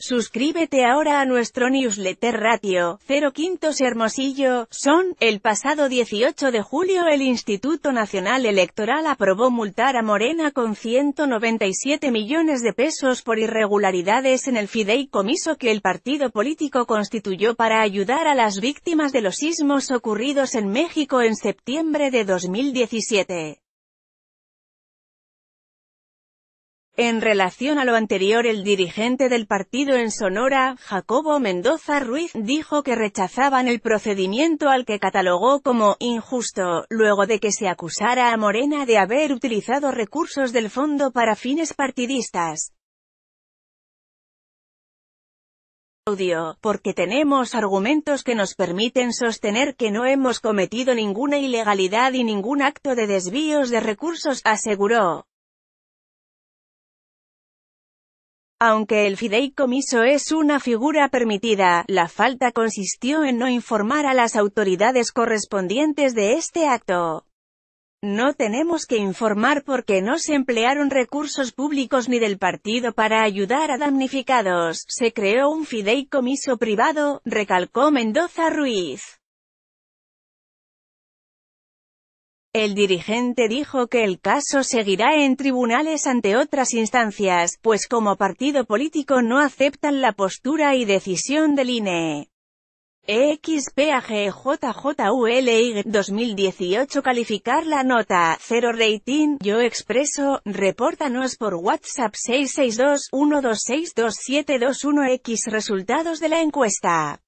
Suscríbete ahora a nuestro newsletter Ratio, 0 Quintos Hermosillo, son, el pasado 18 de julio el Instituto Nacional Electoral aprobó multar a Morena con 197 millones de pesos por irregularidades en el fideicomiso que el partido político constituyó para ayudar a las víctimas de los sismos ocurridos en México en septiembre de 2017. En relación a lo anterior el dirigente del partido en Sonora, Jacobo Mendoza Ruiz, dijo que rechazaban el procedimiento al que catalogó como «injusto», luego de que se acusara a Morena de haber utilizado recursos del fondo para fines partidistas. Audio, porque tenemos argumentos que nos permiten sostener que no hemos cometido ninguna ilegalidad y ningún acto de desvíos de recursos, aseguró. Aunque el fideicomiso es una figura permitida, la falta consistió en no informar a las autoridades correspondientes de este acto. No tenemos que informar porque no se emplearon recursos públicos ni del partido para ayudar a damnificados. Se creó un fideicomiso privado, recalcó Mendoza Ruiz. El dirigente dijo que el caso seguirá en tribunales ante otras instancias, pues como partido político no aceptan la postura y decisión del INE. XPAGJJULY 2018 calificar la nota, 0 rating, yo expreso, repórtanos por WhatsApp 662-1262721X resultados de la encuesta.